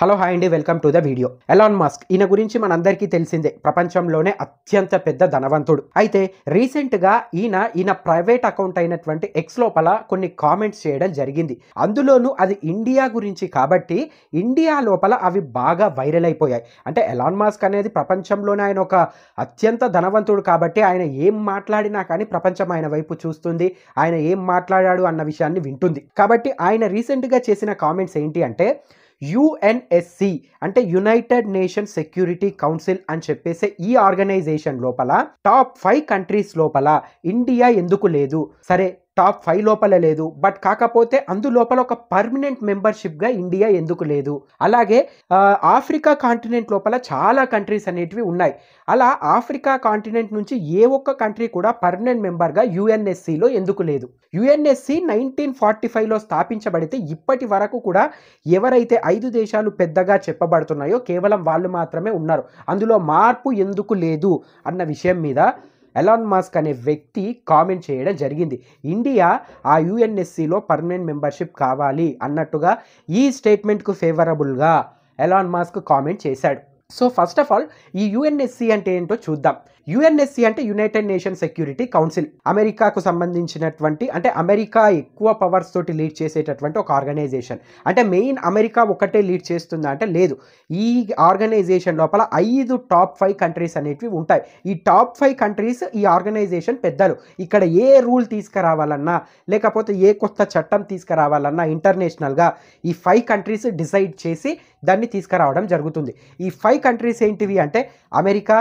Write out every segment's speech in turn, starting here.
hello hi అండి welcome to the video Elon Musk ఈయన గురించి మనందరికీ తెలిసిందే ప్రపంచంలోనే అత్యంత పెద్ద ధనవంతుడు అయితే రీసెంట్గా ఈయన ఈయన ప్రైవేట్ అకౌంట్ అయినటువంటి ఎక్స్ లోపల కొన్ని కామెంట్స్ చేయడం జరిగింది అందులోనూ అది ఇండియా గురించి కాబట్టి ఇండియా లోపల అవి బాగా వైరల్ అయిపోయాయి అంటే ఎలాన్ మాస్క్ అనేది ప్రపంచంలోనే ఆయన ఒక అత్యంత ధనవంతుడు కాబట్టి ఆయన ఏం మాట్లాడినా కానీ ప్రపంచం ఆయన వైపు చూస్తుంది ఆయన ఏం మాట్లాడాడు అన్న విషయాన్ని వింటుంది కాబట్టి ఆయన రీసెంట్గా చేసిన కామెంట్స్ ఏంటి అంటే యుఎన్ఎస్సి అంటే యునైటెడ్ నేషన్ సెక్యూరిటీ కౌన్సిల్ అని చెప్పేసే ఈ ఆర్గనైజేషన్ లోపల టాప్ ఫైవ్ కంట్రీస్ లోపల ఇండియా ఎందుకు లేదు సరే టాప్ ఫైవ్ లోపల లేదు బట్ కాకపోతే అందులోపల ఒక పర్మనెంట్ మెంబర్షిప్గా ఇండియా ఎందుకు లేదు అలాగే ఆఫ్రికా కాంటినెంట్ లోపల చాలా కంట్రీస్ అనేటివి ఉన్నాయి అలా ఆఫ్రికా కాంటినెంట్ నుంచి ఏ ఒక్క కంట్రీ కూడా పర్మనెంట్ మెంబర్గా యుఎన్ఎస్సిలో ఎందుకు లేదు యుఎన్ఎస్సి నైన్టీన్ ఫార్టీ ఫైవ్లో స్థాపించబడితే ఇప్పటి వరకు కూడా ఎవరైతే ఐదు దేశాలు పెద్దగా చెప్పబడుతున్నాయో కేవలం వాళ్ళు మాత్రమే ఉన్నారు అందులో మార్పు ఎందుకు లేదు అన్న విషయం మీద ఎలాన్ మాస్క్ అనే వ్యక్తి కామెంట్ చేయడం జరిగింది ఇండియా ఆ యుఎన్ఎస్సిలో పర్మనెంట్ మెంబర్షిప్ కావాలి అన్నట్టుగా ఈ స్టేట్మెంట్కు ఫేవరబుల్గా ఎలాన్ మాస్క్ కామెంట్ చేశాడు సో ఫస్ట్ ఆఫ్ ఆల్ ఈ యుఎన్ఎస్సి అంటే ఏంటో చూద్దాం యుఎన్ఎస్సి అంటే యునైటెడ్ నేషన్ సెక్యూరిటీ కౌన్సిల్ అమెరికాకు సంబంధించినటువంటి అంటే అమెరికా ఎక్కువ పవర్స్ తోటి లీడ్ చేసేటటువంటి ఒక ఆర్గనైజేషన్ అంటే మెయిన్ అమెరికా ఒకటే లీడ్ చేస్తుందా అంటే లేదు ఈ ఆర్గనైజేషన్ లోపల ఐదు టాప్ ఫైవ్ కంట్రీస్ అనేటివి ఉంటాయి ఈ టాప్ ఫైవ్ కంట్రీస్ ఈ ఆర్గనైజేషన్ పెద్దలు ఇక్కడ ఏ రూల్ తీసుకురావాలన్నా లేకపోతే ఏ కొత్త చట్టం తీసుకురావాలన్నా ఇంటర్నేషనల్గా ఈ ఫైవ్ కంట్రీస్ డిసైడ్ చేసి దాన్ని తీసుకురావడం జరుగుతుంది ఈ ఫైవ్ కంట్రీస్ ఏంటివి అంటే America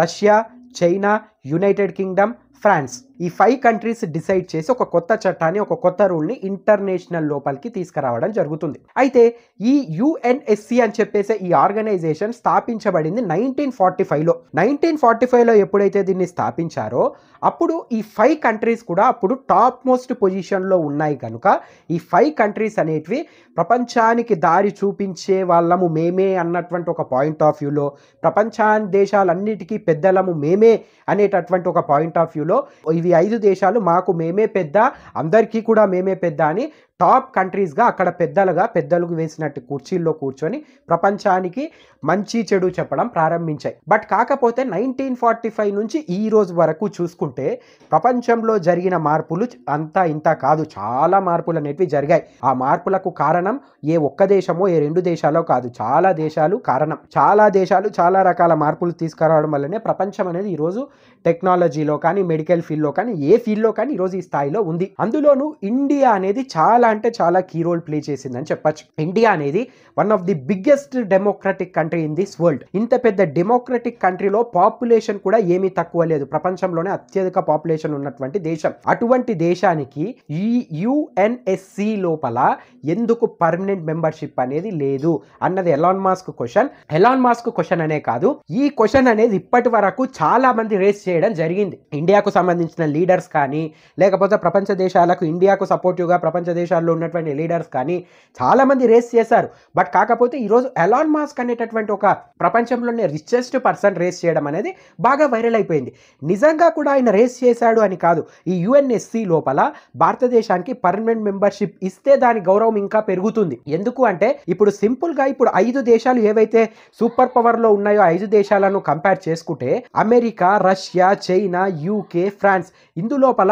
Russia China United Kingdom France ఈ ఫైవ్ కంట్రీస్ డిసైడ్ చేసి ఒక కొత్త చట్టాన్ని ఒక కొత్త రూల్ని ఇంటర్నేషనల్ లోపలికి తీసుకురావడం జరుగుతుంది అయితే ఈ యుఎన్ఎస్సి అని చెప్పేసి ఈ ఆర్గనైజేషన్ స్థాపించబడింది నైన్టీన్ ఫార్టీ ఫైవ్లో నైన్టీన్ ఫార్టీ ఫైవ్లో ఎప్పుడైతే దీన్ని స్థాపించారో అప్పుడు ఈ ఫైవ్ కంట్రీస్ కూడా అప్పుడు టాప్ మోస్ట్ పొజిషన్లో ఉన్నాయి కనుక ఈ ఫైవ్ కంట్రీస్ అనేటివి ప్రపంచానికి దారి చూపించే వాళ్ళము మేమే అన్నటువంటి ఒక పాయింట్ ఆఫ్ వ్యూలో ప్రపంచాన్ని దేశాలన్నిటికీ పెద్దలము మేమే అనేటటువంటి ఒక పాయింట్ ఆఫ్ వ్యూ ఇవి ఐదు దేశాలు మాకు మేమే పెద్ద అందరికీ కూడా మేమే పెద్ద అని టాప్ కంట్రీస్గా అక్కడ పెద్దలుగా పెద్దలకు వేసినట్టు కుర్చీల్లో కూర్చొని ప్రపంచానికి మంచి చెడు చెప్పడం ప్రారంభించాయి బట్ కాకపోతే నైన్టీన్ ఫార్టీ ఫైవ్ నుంచి ఈ రోజు వరకు చూసుకుంటే ప్రపంచంలో జరిగిన మార్పులు అంతా ఇంత కాదు చాలా మార్పులు అనేటివి జరిగాయి ఆ మార్పులకు కారణం ఏ ఒక్క దేశమో ఏ రెండు దేశాలో కాదు చాలా దేశాలు కారణం చాలా దేశాలు చాలా రకాల మార్పులు తీసుకురావడం వల్లనే ప్రపంచం అనేది ఈరోజు టెక్నాలజీలో కానీ మెడికల్ ఫీల్డ్లో కానీ ఏ ఫీల్డ్లో కానీ ఈరోజు ఈ స్థాయిలో ఉంది అందులోనూ ఇండియా అనేది చాలా అంటే చాలా కీ రోల్ ప్లే చేసిందని చెప్పచ్చు ఇండియా అనేది one of the biggest democratic country in this world ఇంత పెద్ద డెమోక్రటిక్ కంట్రీలో పాపులేషన్ కూడా ఏమీ తక్కువ లేదు ప్రపంచంలోనే అత్యధిక పాపులేషన్ ఉన్నటువంటి దేశం అటువంటి దేశానికి ఈ యుఎన్ఎస్సి లోపల ఎందుకు పర్మనెంట్ మెంబర్షిప్ అనేది లేదు అన్నది Elon Musk question Elon Musk question అనే కాదు ఈ క్వశ్చన్ అనేది ఇప్పటి వరకు చాలా మంది రేస్ చేయడం జరిగింది ఇండియాకు సంబంధించిన లీడర్స్ కానీ లేకపోతే ప్రపంచ దేశాలకు ఇండియాకు సపోర్టివ్గా ప్రపంచ దేశాలు స్టార్లో ఉన్నటువంటి లీడర్స్ కానీ చాలామంది రేస్ చేశారు బట్ కాకపోతే ఈరోజు ఎలాన్ మాస్క్ అనేటటువంటి ఒక ప్రపంచంలోనే రిచెస్ట్ పర్సన్ రేస్ చేయడం అనేది బాగా వైరల్ అయిపోయింది నిజంగా కూడా ఆయన రేస్ చేశాడు అని కాదు ఈ యుఎన్ఎస్సి లోపల భారతదేశానికి పర్మనెంట్ మెంబర్షిప్ ఇస్తే దాని గౌరవం ఇంకా పెరుగుతుంది ఎందుకు అంటే ఇప్పుడు సింపుల్గా ఇప్పుడు ఐదు దేశాలు ఏవైతే సూపర్ పవర్లో ఉన్నాయో ఐదు దేశాలను కంపేర్ చేసుకుంటే America Russia China UK France ఇందులోపల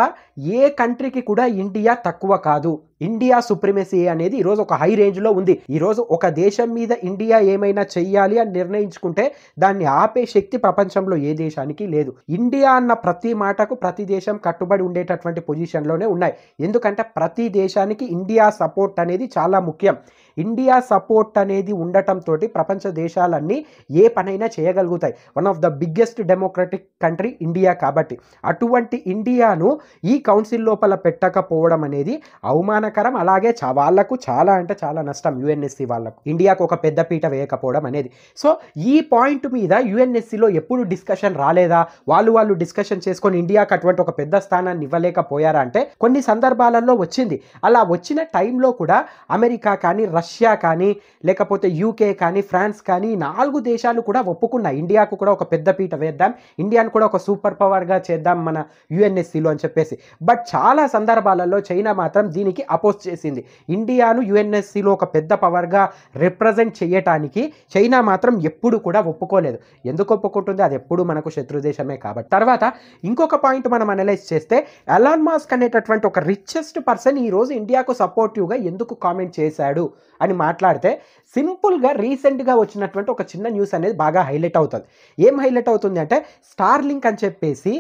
ఏ కంట్రీకి కూడా ఇండియా తక్కువ కాదు ఇండియా సుప్రీమసీ అనేది ఈరోజు ఒక హై రేంజ్లో ఉంది ఈరోజు ఒక దేశం మీద ఇండియా ఏమైనా చెయ్యాలి అని నిర్ణయించుకుంటే దాన్ని ఆపే శక్తి ప్రపంచంలో ఏ దేశానికి లేదు ఇండియా అన్న ప్రతి మాటకు ప్రతి దేశం కట్టుబడి ఉండేటటువంటి పొజిషన్లోనే ఉన్నాయి ఎందుకంటే ప్రతి దేశానికి ఇండియా సపోర్ట్ అనేది చాలా ముఖ్యం ఇండియా సపోర్ట్ అనేది ఉండటంతో ప్రపంచ దేశాలన్నీ ఏ పనైనా చేయగలుగుతాయి one of the biggest democratic country India కాబట్టి అటువంటి ఇండియాను ఈ కౌన్సిల్ లోపల పెట్టకపోవడం అనేది అవమాన ప్రయోజనకరం అలాగే వాళ్లకు చాలా అంటే చాలా నష్టం యుఎన్ఎస్సి వాళ్లకు ఇండియాకు ఒక పెద్ద పీట వేయకపోవడం అనేది సో ఈ పాయింట్ మీద యుఎన్ఎస్సిలో ఎప్పుడు డిస్కషన్ రాలేదా వాళ్ళు వాళ్ళు డిస్కషన్ చేసుకొని ఇండియాకు అటువంటి ఒక పెద్ద స్థానాన్ని ఇవ్వలేకపోయారా అంటే కొన్ని సందర్భాలలో వచ్చింది అలా వచ్చిన టైంలో కూడా అమెరికా కానీ రష్యా కానీ లేకపోతే యూకే కానీ ఫ్రాన్స్ కానీ నాలుగు దేశాలు కూడా ఒప్పుకున్నాయి ఇండియాకు కూడా ఒక పెద్ద పీట వేద్దాం ఇండియాను కూడా ఒక సూపర్ పవర్గా చేద్దాం మన యుఎన్ఎస్సిలో అని చెప్పేసి బట్ చాలా సందర్భాలలో చైనా మాత్రం దీనికి అపోజ్ చేసింది ఇండియాను యుఎన్ఎస్సిలో ఒక పెద్ద పవర్గా రిప్రజెంట్ చేయటానికి చైనా మాత్రం ఎప్పుడు కూడా ఒప్పుకోలేదు ఎందుకు ఒప్పుకుంటుంది అది ఎప్పుడు మనకు శత్రు దేశమే కాబట్టి తర్వాత ఇంకొక పాయింట్ మనం అనలైజ్ చేస్తే ఎలాన్ మాస్క్ అనేటటువంటి ఒక రిచెస్ట్ పర్సన్ ఈరోజు ఇండియాకు సపోర్టివ్గా ఎందుకు కామెంట్ చేశాడు అని మాట్లాడితే సింపుల్గా రీసెంట్గా వచ్చినటువంటి ఒక చిన్న న్యూస్ అనేది బాగా హైలైట్ అవుతుంది ఏం హైలైట్ అవుతుంది అంటే స్టార్లింక్ అని చెప్పేసి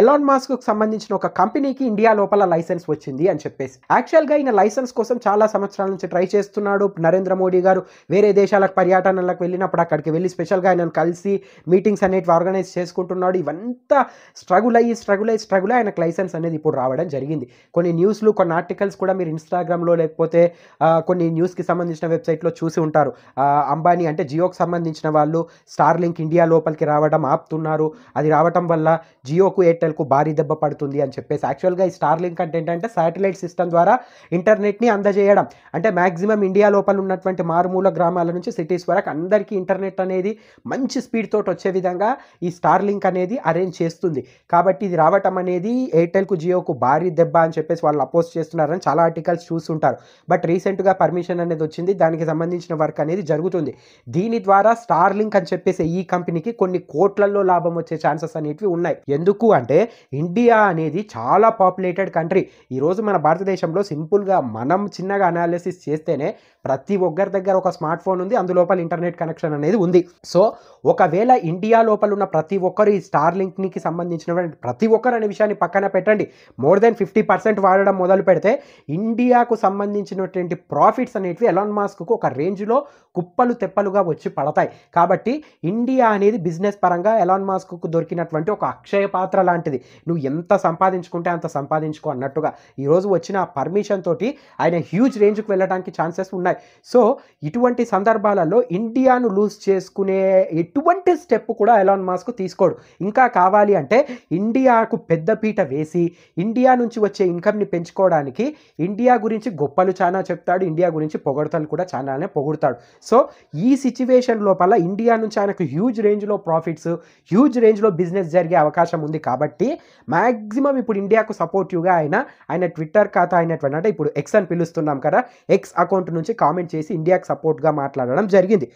ఎలాన్ మాస్క్ సంబంధించిన ఒక కంపెనీకి ఇండియా లోపల లైసెన్స్ వచ్చింది అని చెప్పేసి యాక్చువల్గా ఈయన లైసెన్స్ కోసం చాలా సంవత్సరాల నుంచి ట్రై చేస్తున్నాడు నరేంద్ర మోడీ గారు వేరే దేశాలకు పర్యటనలకు వెళ్ళినప్పుడు అక్కడికి వెళ్ళి స్పెషల్గా ఆయన కలిసి మీటింగ్స్ అనేవి ఆర్గనైజ్ చేసుకుంటున్నాడు ఇవంతా స్ట్రగుల్ అయ్యి స్ట్రగుల్ అయ్యి స్ట్రగుల్ ఆయనకు లైసెన్స్ అనేది ఇప్పుడు రావడం జరిగింది కొన్ని న్యూస్లు కొన్ని ఆర్టికల్స్ కూడా మీరు ఇన్స్టాగ్రామ్లో లేకపోతే కొన్ని న్యూస్కి సంబంధించిన వెబ్సైట్లో చూసి ఉంటారు అంబానీ అంటే జియోకి సంబంధించిన వాళ్ళు స్టార్ ఇండియా లోపలికి రావడం ఆపుతున్నారు అది రావటం వల్ల జియోకు ఎయిర్టెల్కు భారీ దెబ్బ పడుతుంది అని చెప్పేసి యాక్చువల్గా ఈ స్టార్ లింక్ అంటే ఏంటంటే శాటిలైట్ సిస్టమ్ ద్వారా ఇంటర్నెట్ని అందజేయడం అంటే మ్యాక్సిమం ఇండియా లోపల ఉన్నటువంటి మారుమూల గ్రామాల నుంచి సిటీస్ వరకు అందరికీ ఇంటర్నెట్ అనేది మంచి స్పీడ్ తోటి వచ్చే విధంగా ఈ స్టార్ లింక్ అనేది అరేంజ్ చేస్తుంది కాబట్టి ఇది రావటం అనేది ఎయిర్టెల్కు జియోకు భారీ దెబ్బ అని చెప్పేసి వాళ్ళు అపోజ్ చేస్తున్నారని చాలా ఆర్టికల్స్ చూస్తుంటారు బట్ రీసెంట్గా పర్మిషన్ అనేది వచ్చింది దానికి సంబంధించిన వర్క్ అనేది జరుగుతుంది దీని ద్వారా స్టార్ లింక్ అని చెప్పేసి ఈ కంపెనీకి కొన్ని కోట్లలో లాభం వచ్చే ఛాన్సెస్ అనేటివి ఉన్నాయి ఎందుకు అంటే ఇండియా అనేది చాలా పాపులేటెడ్ కంట్రీ ఈరోజు మన భారతదేశంలో సింపుల్గా మనం చిన్నగా అనాలిసిస్ చేస్తేనే ప్రతి ఒక్కరి దగ్గర ఒక స్మార్ట్ ఫోన్ ఉంది అందులోపల ఇంటర్నెట్ కనెక్షన్ అనేది ఉంది సో ఒకవేళ ఇండియా లోపల ఉన్న ప్రతి ఒక్కరు ఈ స్టార్ లింక్కి సంబంధించిన ప్రతి ఒక్కరు అనే విషయాన్ని పక్కన పెట్టండి మోర్ దెన్ ఫిఫ్టీ పర్సెంట్ వాడడం మొదలు పెడితే ఇండియాకు సంబంధించినటువంటి ప్రాఫిట్స్ అనేటివి ఎలాన్ మాస్క్కు ఒక రేంజ్లో కుప్పలు తెప్పలుగా వచ్చి పడతాయి కాబట్టి ఇండియా అనేది బిజినెస్ పరంగా ఎలాన్ మాస్క్కు దొరికినటువంటి ఒక అక్షయ పాత్ర పాత్ర లాంటిది నువ్వు ఎంత సంపాదించుకుంటే అంత సంపాదించుకో అన్నట్టుగా ఈరోజు వచ్చిన పర్మిషన్ తోటి ఆయన హ్యూజ్ రేంజ్కి వెళ్ళడానికి ఛాన్సెస్ ఉన్నాయి సో ఇటువంటి సందర్భాలలో ఇండియాను లూజ్ చేసుకునే ఎటువంటి స్టెప్ కూడా ఎలాన్ మాస్క్ తీసుకోడు ఇంకా కావాలి అంటే ఇండియాకు పెద్దపీట వేసి ఇండియా నుంచి వచ్చే ఇన్కమ్ని పెంచుకోవడానికి ఇండియా గురించి గొప్పలు చాలా చెప్తాడు ఇండియా గురించి పొగడతలు కూడా చాలానే పొగుడతాడు సో ఈ సిచ్యువేషన్ లోపల ఇండియా నుంచి ఆయనకు హ్యూజ్ రేంజ్లో ప్రాఫిట్స్ హ్యూజ్ రేంజ్లో బిజినెస్ జరిగే అవకాశం ఉంది కాబట్టి మ్యాక్సిమం ఇప్పుడు ఇండియాకు సపోర్టివ్గా ఆయన ఆయన ట్విట్టర్ ఖాతా అయినటువంటి అంటే ఇప్పుడు ఎక్స్ అని పిలుస్తున్నాం కదా ఎక్స్ అకౌంట్ నుంచి కామెంట్ చేసి ఇండియాకు సపోర్ట్గా మాట్లాడడం జరిగింది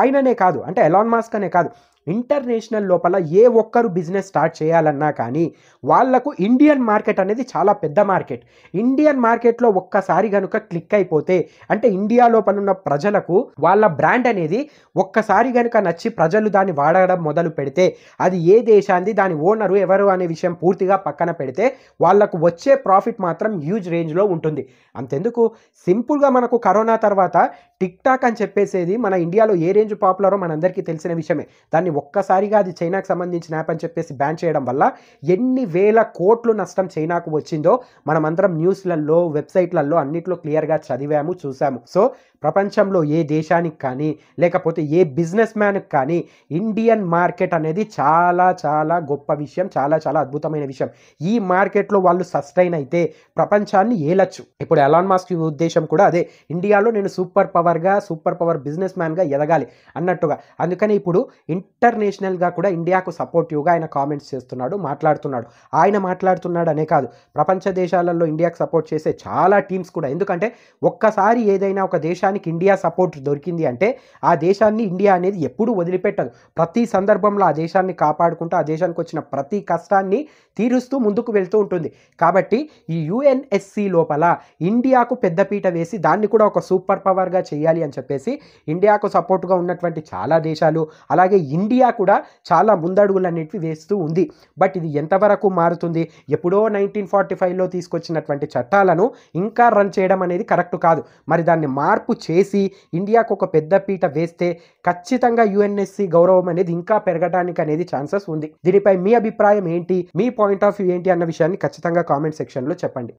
ఆయననే కాదు అంటే ఎలాన్ మాస్క్ అనే కాదు ఇంటర్నేషనల్ లోపల ఏ ఒక్కరు బిజినెస్ స్టార్ట్ చేయాలన్నా కానీ వాళ్లకు ఇండియన్ మార్కెట్ అనేది చాలా పెద్ద మార్కెట్ ఇండియన్ మార్కెట్లో ఒక్కసారి కనుక క్లిక్ అయిపోతే అంటే ఇండియా లోపల ఉన్న ప్రజలకు వాళ్ళ బ్రాండ్ అనేది ఒక్కసారి కనుక నచ్చి ప్రజలు దాన్ని వాడడం మొదలు పెడితే అది ఏ దేశాన్ని దాని ఓనరు ఎవరు అనే విషయం పూర్తిగా పక్కన పెడితే వాళ్ళకు వచ్చే ప్రాఫిట్ మాత్రం హ్యూజ్ రేంజ్లో ఉంటుంది అంతెందుకు సింపుల్గా మనకు కరోనా తర్వాత టిక్ టాక్ అని చెప్పేసేది మన ఇండియాలో ఏ రేంజ్ పాపులరో మనందరికీ తెలిసిన విషయమే దాన్ని ఒక్కసారిగా అది చైనాకు సంబంధించిన యాప్ అని చెప్పేసి బ్యాన్ చేయడం వల్ల ఎన్ని వేల కోట్లు నష్టం చైనాకు వచ్చిందో మనమందరం న్యూస్లలో వెబ్సైట్లలో అన్నిట్లో క్లియర్గా చదివాము చూసాము సో ప్రపంచంలో ఏ దేశానికి కానీ లేకపోతే ఏ బిజినెస్ మ్యాన్కి కానీ ఇండియన్ మార్కెట్ అనేది చాలా చాలా గొప్ప విషయం చాలా చాలా అద్భుతమైన విషయం ఈ మార్కెట్లో వాళ్ళు సస్టైన్ అయితే ప్రపంచాన్ని ఏలచ్చు ఇప్పుడు ఎలాన్ మాస్క్ ఉద్దేశం కూడా అదే ఇండియాలో నేను సూపర్ పవర్గా సూపర్ పవర్ బిజినెస్ మ్యాన్గా ఎదగాలి అన్నట్టుగా అందుకని ఇప్పుడు ఇంటర్నేషనల్గా కూడా ఇండియాకు సపోర్టివ్గా ఆయన కామెంట్స్ చేస్తున్నాడు మాట్లాడుతున్నాడు ఆయన మాట్లాడుతున్నాడు అనే కాదు ప్రపంచ దేశాలలో ఇండియాకు సపోర్ట్ చేసే చాలా టీమ్స్ కూడా ఎందుకంటే ఒక్కసారి ఏదైనా ఒక దేశాన్ని దేశానికి ఇండియా సపోర్ట్ దొరికింది అంటే ఆ దేశాన్ని ఇండియా అనేది ఎప్పుడూ వదిలిపెట్టదు ప్రతి సందర్భంలో ఆ దేశాన్ని కాపాడుకుంటూ ఆ దేశానికి వచ్చిన ప్రతి కష్టాన్ని తీరుస్తూ ముందుకు వెళ్తూ ఉంటుంది కాబట్టి ఈ యుఎన్ఎస్సి లోపల ఇండియాకు పెద్దపీట వేసి దాన్ని కూడా ఒక సూపర్ పవర్గా చేయాలి అని చెప్పేసి ఇండియాకు సపోర్ట్గా ఉన్నటువంటి చాలా దేశాలు అలాగే ఇండియా కూడా చాలా ముందడుగులు అనేటివి వేస్తూ ఉంది బట్ ఇది ఎంతవరకు మారుతుంది ఎప్పుడో నైన్టీన్ ఫార్టీ ఫైవ్లో తీసుకొచ్చినటువంటి చట్టాలను ఇంకా రన్ చేయడం అనేది కరెక్ట్ కాదు మరి దాన్ని మార్పు చేసి ఇండియాకు ఒక పెద్ద పీట వేస్తే ఖచ్చితంగా యుఎన్ఎస్సి గౌరవం అనేది ఇంకా పెరగడానికి అనేది ఛాన్సెస్ ఉంది దీనిపై మీ అభిప్రాయం ఏంటి మీ పాయింట్ ఆఫ్ వ్యూ ఏంటి అన్న విషయాన్ని ఖచ్చితంగా కామెంట్ సెక్షన్లో చెప్పండి